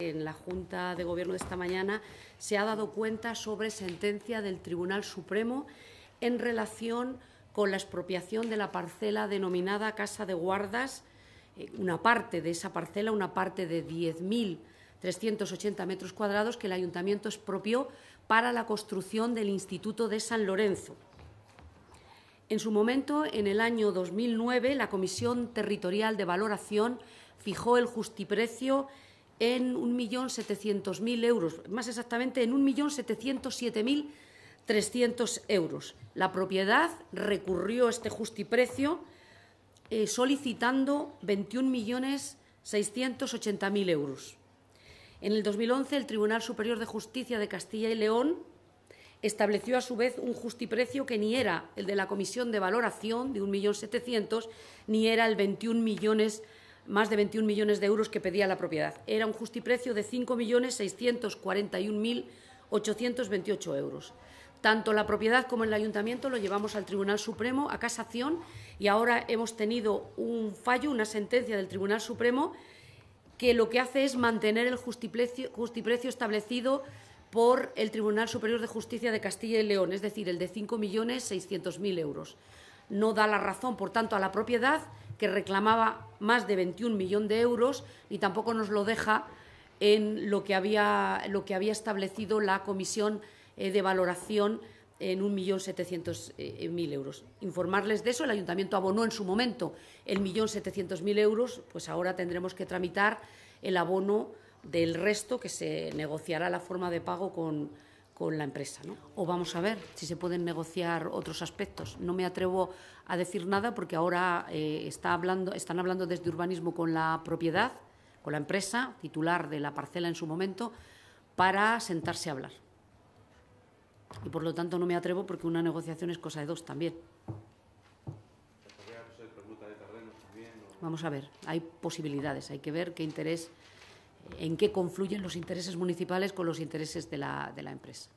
En la Junta de Gobierno de esta mañana se ha dado cuenta sobre sentencia del Tribunal Supremo en relación con la expropiación de la parcela denominada Casa de Guardas, eh, una parte de esa parcela, una parte de 10.380 metros cuadrados que el Ayuntamiento expropió para la construcción del Instituto de San Lorenzo. En su momento, en el año 2009, la Comisión Territorial de Valoración fijó el justiprecio en 1.700.000 euros, más exactamente en 1.707.300 euros. La propiedad recurrió a este justiprecio eh, solicitando 21.680.000 euros. En el 2011, el Tribunal Superior de Justicia de Castilla y León estableció a su vez un justiprecio que ni era el de la comisión de valoración de 1.700.000 ni era el 21 millones más de 21 millones de euros que pedía la propiedad. Era un justiprecio de 5.641.828 euros. Tanto la propiedad como el ayuntamiento lo llevamos al Tribunal Supremo a casación y ahora hemos tenido un fallo, una sentencia del Tribunal Supremo que lo que hace es mantener el justiprecio, justiprecio establecido por el Tribunal Superior de Justicia de Castilla y León, es decir, el de 5.600.000 euros no da la razón, por tanto, a la propiedad, que reclamaba más de 21 millones de euros, y tampoco nos lo deja en lo que había, lo que había establecido la Comisión eh, de Valoración en 1.700.000 eh, euros. Informarles de eso, el Ayuntamiento abonó en su momento el 1.700.000 euros, pues ahora tendremos que tramitar el abono del resto, que se negociará la forma de pago con, con la empresa. ¿no? O vamos a ver si se pueden negociar otros aspectos. No me atrevo a decir nada porque ahora eh, está hablando, están hablando desde urbanismo con la propiedad, con la empresa titular de la parcela en su momento, para sentarse a hablar. Y por lo tanto no me atrevo porque una negociación es cosa de dos también. Vamos a ver, hay posibilidades, hay que ver qué interés en qué confluyen los intereses municipales con los intereses de la, de la empresa.